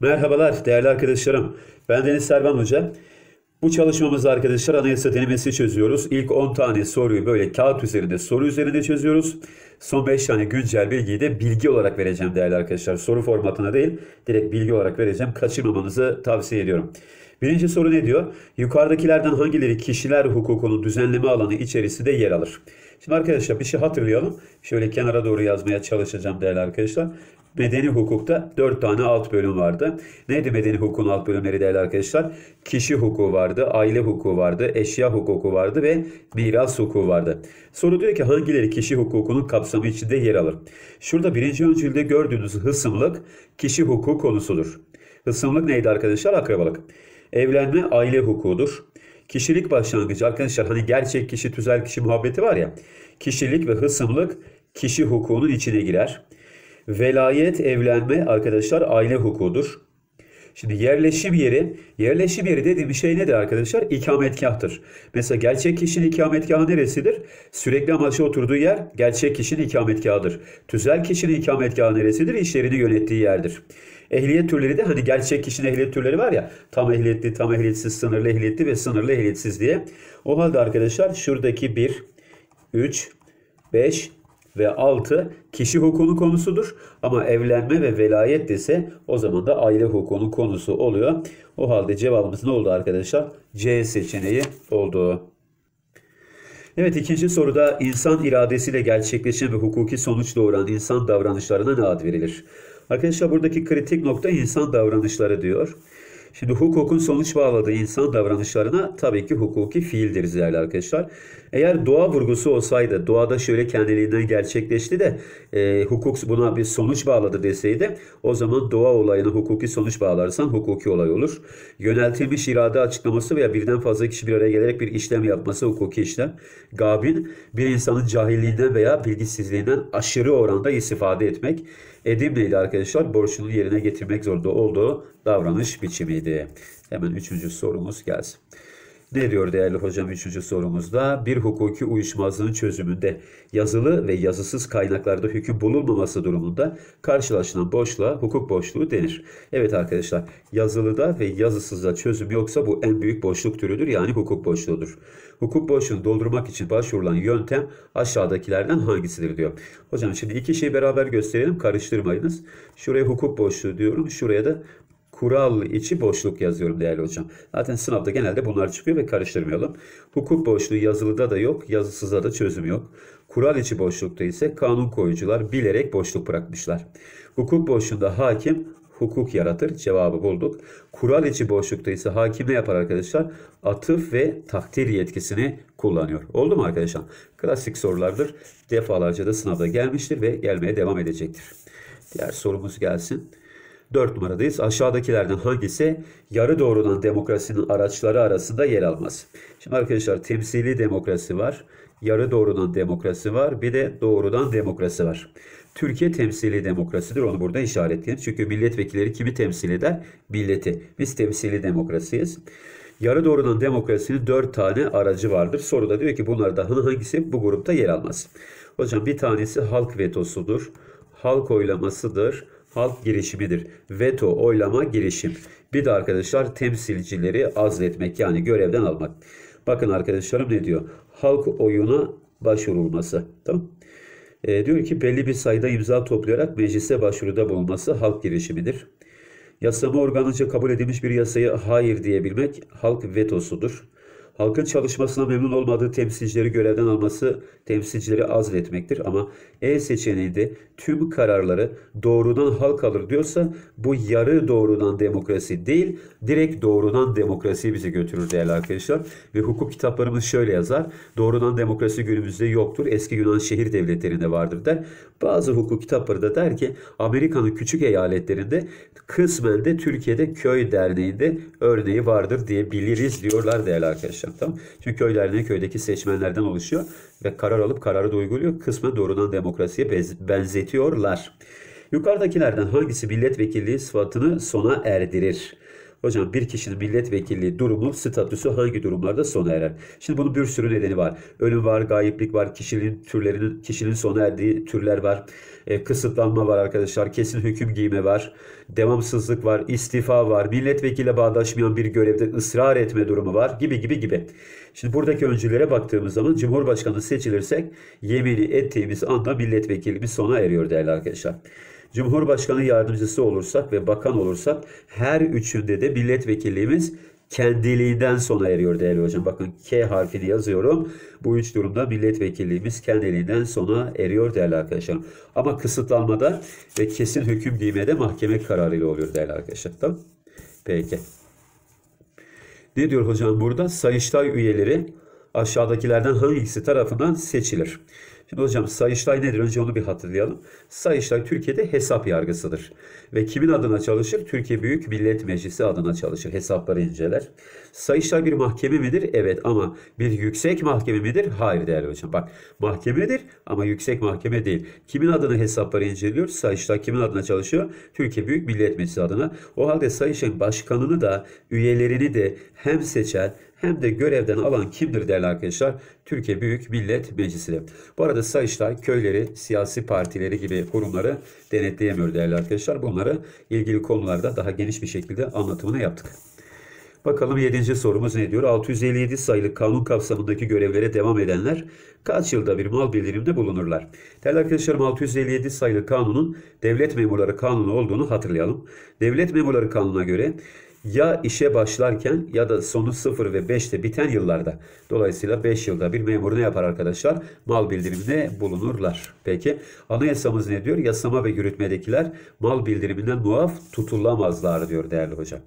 Merhabalar değerli arkadaşlarım. Ben Deniz Serban Hoca. Bu çalışmamızda arkadaşlar anayasa denemesi çözüyoruz. İlk 10 tane soruyu böyle kağıt üzerinde soru üzerinde çözüyoruz. Son 5 tane güncel bilgiyi de bilgi olarak vereceğim değerli arkadaşlar. Soru formatına değil direkt bilgi olarak vereceğim. Kaçırmamanızı tavsiye ediyorum. Birinci soru ne diyor? Yukarıdakilerden hangileri kişiler hukukunun düzenleme alanı içerisinde yer alır? Şimdi arkadaşlar bir şey hatırlayalım. Şöyle kenara doğru yazmaya çalışacağım değerli arkadaşlar. Medeni hukukta dört tane alt bölüm vardı. Neydi medeni hukukun alt bölümleri değerli arkadaşlar? Kişi hukuku vardı, aile hukuku vardı, eşya hukuku vardı ve miras hukuku vardı. Soru diyor ki hangileri kişi hukukunun kapsamı içinde yer alır? Şurada birinci öncülde gördüğünüz hısımlık kişi hukuku konusudur. Hısımlık neydi arkadaşlar? Akrabalık. Evlenme aile hukukudur. Kişilik başlangıcı arkadaşlar hani gerçek kişi tüzel kişi muhabbeti var ya. Kişilik ve hısımlık kişi hukukunun içine girer. Velayet evlenme arkadaşlar aile hukudur. Şimdi yerleşim yeri, yerleşim yeri dediğim şey nedir arkadaşlar? İkametgahtır. Mesela gerçek kişinin ikametgahı neresidir? Sürekli amaçlı oturduğu yer gerçek kişinin ikametgahıdır. Tüzel kişinin ikametgahı neresidir? İş yönettiği yerdir. Ehliyet türleri de hani gerçek işin ehliyet türleri var ya tam ehliyetli, tam ehliyetsiz, sınırlı ehliyetli ve sınırlı ehliyetsiz diye. O halde arkadaşlar şuradaki 1, 3, 5, ve 6 kişi hukuku konusudur. Ama evlenme ve velayet dese o zaman da aile hukukunun konusu oluyor. O halde cevabımız ne oldu arkadaşlar? C seçeneği oldu. Evet ikinci soruda insan iradesiyle gerçekleşen ve hukuki sonuç doğuran insan davranışlarına ne ad verilir? Arkadaşlar buradaki kritik nokta insan davranışları diyor. Şimdi hukukun sonuç bağladığı insan davranışlarına tabii ki hukuki fiildir değerli arkadaşlar. Eğer doğa vurgusu olsaydı, doğada şöyle kendiliğinden gerçekleşti de e, hukuk buna bir sonuç bağladı deseydi o zaman doğa olayına hukuki sonuç bağlarsan hukuki olay olur. Yöneltilmiş irade açıklaması veya birden fazla kişi bir araya gelerek bir işlem yapması hukuki işlem. Gabin bir insanın cahilliğinden veya bilgisizliğinden aşırı oranda istifade etmek. Edirne ile arkadaşlar borçluluğu yerine getirmek zorunda olduğu davranış biçimiydi. Hemen üçüncü sorumuz gelsin. Ne diyor değerli hocam üçüncü sorumuzda? Bir hukuki uyuşmazlığın çözümünde yazılı ve yazısız kaynaklarda hüküm bulunmaması durumunda karşılaşılan boşluğa hukuk boşluğu denir. Evet arkadaşlar yazılıda ve yazısızda çözüm yoksa bu en büyük boşluk türüdür yani hukuk boşluğudur. Hukuk boşluğunu doldurmak için başvurulan yöntem aşağıdakilerden hangisidir diyor. Hocam şimdi iki şeyi beraber gösterelim karıştırmayınız. Şuraya hukuk boşluğu diyorum şuraya da kural içi boşluk yazıyorum değerli hocam. Zaten sınavda genelde bunlar çıkıyor ve karıştırmayalım. Hukuk boşluğu yazılıda da yok, yazısızda da çözüm yok. Kural içi boşlukta ise kanun koyucular bilerek boşluk bırakmışlar. Hukuk boşluğunda hakim hukuk yaratır. Cevabı bulduk. Kural içi boşlukta ise hakim ne yapar arkadaşlar? Atıf ve takdir yetkisini kullanıyor. Oldu mu arkadaşlar? Klasik sorulardır. Defalarca da sınavda gelmiştir ve gelmeye devam edecektir. Diğer sorumuz gelsin. 4 numaradayız. Aşağıdakilerden hangisi yarı doğrudan demokrasinin araçları arasında yer almaz? Şimdi arkadaşlar temsili demokrasi var. Yarı doğrudan demokrasi var. Bir de doğrudan demokrasi var. Türkiye temsili demokrasidir. Onu burada işaretleyelim. Çünkü milletvekilleri kimi temsil eder? Milleti. Biz temsili demokrasiyiz. Yarı doğrudan demokrasinin 4 tane aracı vardır. Soruda diyor ki bunlardan hangisi bu grupta yer almaz? Hocam bir tanesi halk vetosudur. Halk oylamasıdır halk girişimidir. Veto, oylama, girişim. Bir de arkadaşlar temsilcileri azletmek yani görevden almak. Bakın arkadaşlarım ne diyor? Halk oyuna başvurulması. Tamam e, diyor ki belli bir sayıda imza toplayarak meclise başvuruda bulunması halk girişimidir. Yasama organıca kabul edilmiş bir yasayı hayır diyebilmek halk vetosudur. Halkın çalışmasına memnun olmadığı temsilcileri görevden alması temsilcileri azletmektir. Ama E seçeneğinde tüm kararları doğrudan halk alır diyorsa bu yarı doğrudan demokrasi değil, direkt doğrudan demokrasiyi bize götürür değerli arkadaşlar. Ve hukuk kitaplarımız şöyle yazar. Doğrudan demokrasi günümüzde yoktur. Eski Yunan şehir devletlerinde vardır der. Bazı hukuk kitapları da der ki Amerika'nın küçük eyaletlerinde kısmen de Türkiye'de köy derneğinde örneği vardır diyebiliriz diyorlar değerli arkadaşlar tam. Çünkü köylerden, köydeki seçmenlerden oluşuyor ve karar alıp kararı da uyguluyor. Kısmen doğrudan demokrasiye benzetiyorlar. Yukarıdakilerden hangisi milletvekilliği sıfatını sona erdirir? Hocam bir kişinin milletvekilliği durumunun statüsü hangi durumlarda sona erer? Şimdi bunun bir sürü nedeni var. Ölüm var, gayiplik var, kişinin türlerinin, kişinin sona erdiği türler var. E, kısıtlanma var arkadaşlar, kesin hüküm giyme var, devamsızlık var, istifa var, milletvekiliyle bağdaşmayan bir görevde ısrar etme durumu var gibi gibi gibi. Şimdi buradaki öncülere baktığımız zaman Cumhurbaşkanı seçilirsek yemini ettiğimiz anda milletvekilimiz sona eriyor değerli arkadaşlar. Cumhurbaşkanı yardımcısı olursak ve bakan olursak her üçünde de milletvekilliğimiz kendiliğinden sona eriyor değerli hocam. Bakın K harfini yazıyorum. Bu üç durumda milletvekilliğimiz kendiliğinden sona eriyor değerli arkadaşlarım. Ama kısıtlanmada ve kesin hüküm giymede mahkeme kararıyla oluyor değerli arkadaşlar. Tamam. Peki. Ne diyor hocam burada? Sayıştay üyeleri aşağıdakilerden hangisi tarafından seçilir? Şimdi hocam Sayıştay nedir? Önce onu bir hatırlayalım. Sayıştay Türkiye'de hesap yargısıdır. Ve kimin adına çalışır? Türkiye Büyük Millet Meclisi adına çalışır. Hesapları inceler. Sayıştay bir mahkeme midir? Evet ama bir yüksek mahkeme midir? Hayır değerli hocam. Bak mahkemedir ama yüksek mahkeme değil. Kimin adına hesapları inceliyor? Sayıştay kimin adına çalışıyor? Türkiye Büyük Millet Meclisi adına. O halde Sayıştay'ın başkanını da üyelerini de hem seçen hem de görevden alan kimdir değerli arkadaşlar? Türkiye Büyük Millet Meclisi. Bu arada Burada Sayıştay köyleri, siyasi partileri gibi kurumları denetleyemiyor değerli arkadaşlar. Bunları ilgili konularda daha geniş bir şekilde anlatımını yaptık. Bakalım 7. sorumuz ne diyor? 657 sayılı kanun kapsamındaki görevlere devam edenler kaç yılda bir mal bildirimde bulunurlar? Değerli arkadaşlarım 657 sayılı kanunun devlet memurları kanunu olduğunu hatırlayalım. Devlet memurları kanununa göre ya işe başlarken ya da sonu 0 ve 5'te biten yıllarda. Dolayısıyla 5 yılda bir memur ne yapar arkadaşlar? Mal bildiriminde bulunurlar. Peki anayasamız ne diyor? Yasama ve yürütmedekiler mal bildiriminden muaf tutulamazlar diyor değerli hocam.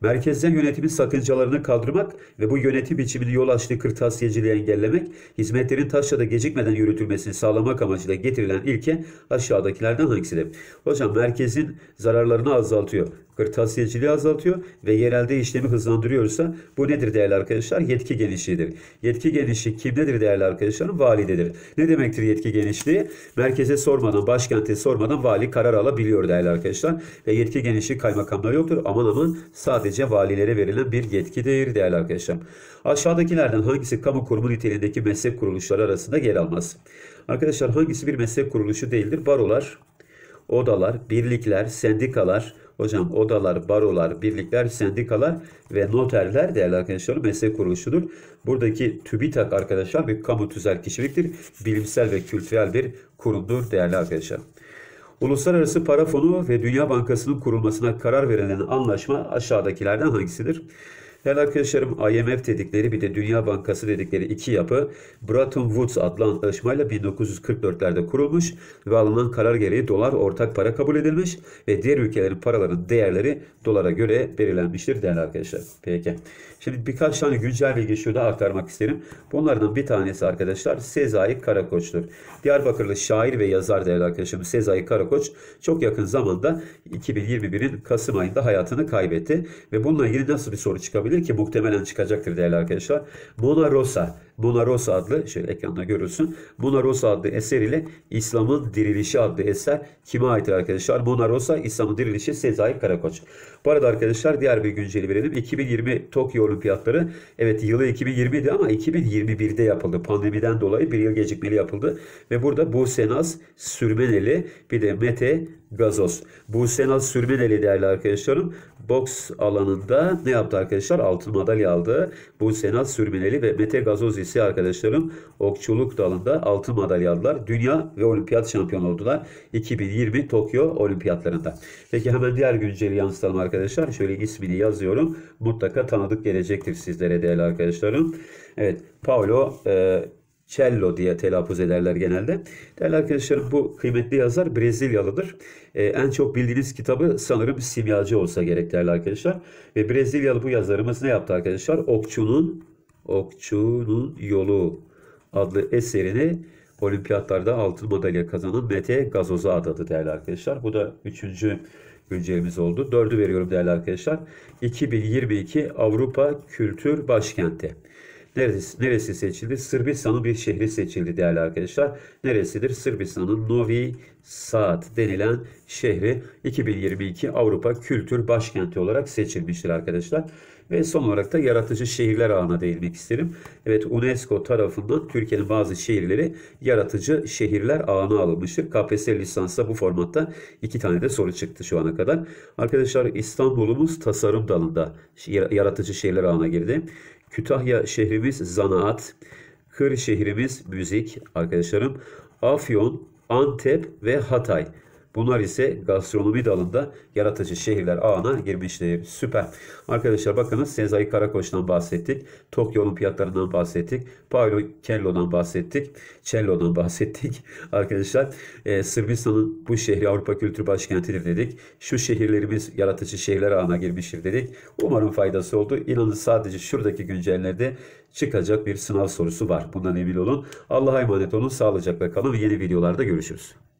Merkezden yönetimin sakıncalarını kaldırmak ve bu yönetim biçimini yol açtığı kırtasiyeciliği engellemek, hizmetlerin taşrada gecikmeden yürütülmesini sağlamak amacıyla getirilen ilke aşağıdakilerden hangisidir? Hocam merkezin zararlarını azaltıyor kırtasiyeciliği azaltıyor ve yerelde işlemi hızlandırıyorsa bu nedir değerli arkadaşlar? Yetki genişliğidir. Yetki genişliği kimdedir değerli arkadaşlar? Validedir. Ne demektir yetki genişliği? Merkeze sormadan, başkente sormadan vali karar alabiliyor değerli arkadaşlar. Ve yetki genişliği kaymakamda yoktur. Aman aman sadece valilere verilen bir yetkidir değerli arkadaşlar. Aşağıdakilerden hangisi kamu kurumu niteliğindeki meslek kuruluşları arasında yer almaz? Arkadaşlar hangisi bir meslek kuruluşu değildir? Barolar, odalar, birlikler, sendikalar, Hocam odalar, barolar, birlikler, sendikalar ve noterler değerli arkadaşlar meslek kuruluşudur. Buradaki TÜBİTAK arkadaşlar bir kamu tüzel kişiliktir. Bilimsel ve kültürel bir kurumdur değerli arkadaşlar. Uluslararası Para Fonu ve Dünya Bankası'nın kurulmasına karar verilen anlaşma aşağıdakilerden hangisidir? Yani arkadaşlarım IMF dedikleri bir de Dünya Bankası dedikleri iki yapı Bretton Woods adlı antlaşmayla 1944'lerde kurulmuş ve alınan karar gereği dolar ortak para kabul edilmiş ve diğer ülkelerin paraların değerleri dolara göre belirlenmiştir değerli arkadaşlar. Peki. Şimdi birkaç tane güncel bilgi şurada aktarmak isterim. Bunlardan bir tanesi arkadaşlar Sezai Karakoç'tur. Diyarbakırlı şair ve yazar değerli arkadaşım Sezai Karakoç çok yakın zamanda 2021'in Kasım ayında hayatını kaybetti ve bununla ilgili nasıl bir soru çıkabilir? çıkabilir ki muhtemelen çıkacaktır değerli arkadaşlar. Mona Rosa Bunarosa adlı, şöyle ekranda görülsün. Bunarosa adlı eser ile İslam'ın Dirilişi adlı eser kime ait arkadaşlar? Bunarosa, İslam'ın Dirilişi, Sezai Karakoç. Bu arada arkadaşlar diğer bir günceli verelim. 2020 Tokyo Olimpiyatları, evet yılı 2020'di ama 2021'de yapıldı. Pandemiden dolayı bir yıl gecikmeli yapıldı. Ve burada Bu Senaz Sürmeneli, bir de Mete Gazoz. Bu Senaz Sürmeneli değerli arkadaşlarım boks alanında ne yaptı arkadaşlar? Altın madalya aldı. Bu Senaz Sürmeneli ve Mete Gazoz öğrencisi arkadaşlarım okçuluk dalında altın madalya aldılar. Dünya ve olimpiyat şampiyonu oldular. 2020 Tokyo olimpiyatlarında. Peki hemen diğer günceli yansıtalım arkadaşlar. Şöyle ismini yazıyorum. Mutlaka tanıdık gelecektir sizlere değerli arkadaşlarım. Evet Paolo e, cello diye telaffuz ederler genelde. Değerli arkadaşlarım bu kıymetli yazar Brezilyalıdır. Ee, en çok bildiğiniz kitabı sanırım Simyacı olsa gerek değerli arkadaşlar. Ve Brezilyalı bu yazarımız ne yaptı arkadaşlar? Okçunun Okçunun Yolu adlı eserini olimpiyatlarda altın madalya kazanan Mete Gazoz'a adadı değerli arkadaşlar. Bu da üçüncü güncelimiz oldu. Dördü veriyorum değerli arkadaşlar. 2022 Avrupa Kültür Başkenti. Neresi, neresi seçildi? Sırbistan'ın bir şehri seçildi değerli arkadaşlar. Neresidir? Sırbistan'ın Novi Sad denilen şehri 2022 Avrupa Kültür Başkenti olarak seçilmiştir arkadaşlar. Ve son olarak da yaratıcı şehirler ağına değinmek isterim. Evet UNESCO tarafından Türkiye'nin bazı şehirleri yaratıcı şehirler ağına alınmıştır. KPSS lisansa bu formatta iki tane de soru çıktı şu ana kadar. Arkadaşlar İstanbul'umuz tasarım dalında yaratıcı şehirler ağına girdi. Kütahya şehrimiz zanaat. Kır şehrimiz müzik arkadaşlarım. Afyon, Antep ve Hatay. Bunlar ise gastronomi dalında yaratıcı şehirler ağına girmişler. Süper. Arkadaşlar bakınız Sezai Karakoç'tan bahsettik. Tokyo Olimpiyatlarından bahsettik. Paolo Cello'dan bahsettik. Cello'dan bahsettik. Arkadaşlar e, Sırbistan'ın bu şehri Avrupa Kültür Başkentidir dedik. Şu şehirlerimiz yaratıcı şehirler ağına girmiştir dedik. Umarım faydası oldu. İnanın sadece şuradaki güncellerde çıkacak bir sınav sorusu var. Bundan emin olun. Allah'a emanet olun. Sağlıcakla kalın ve yeni videolarda görüşürüz.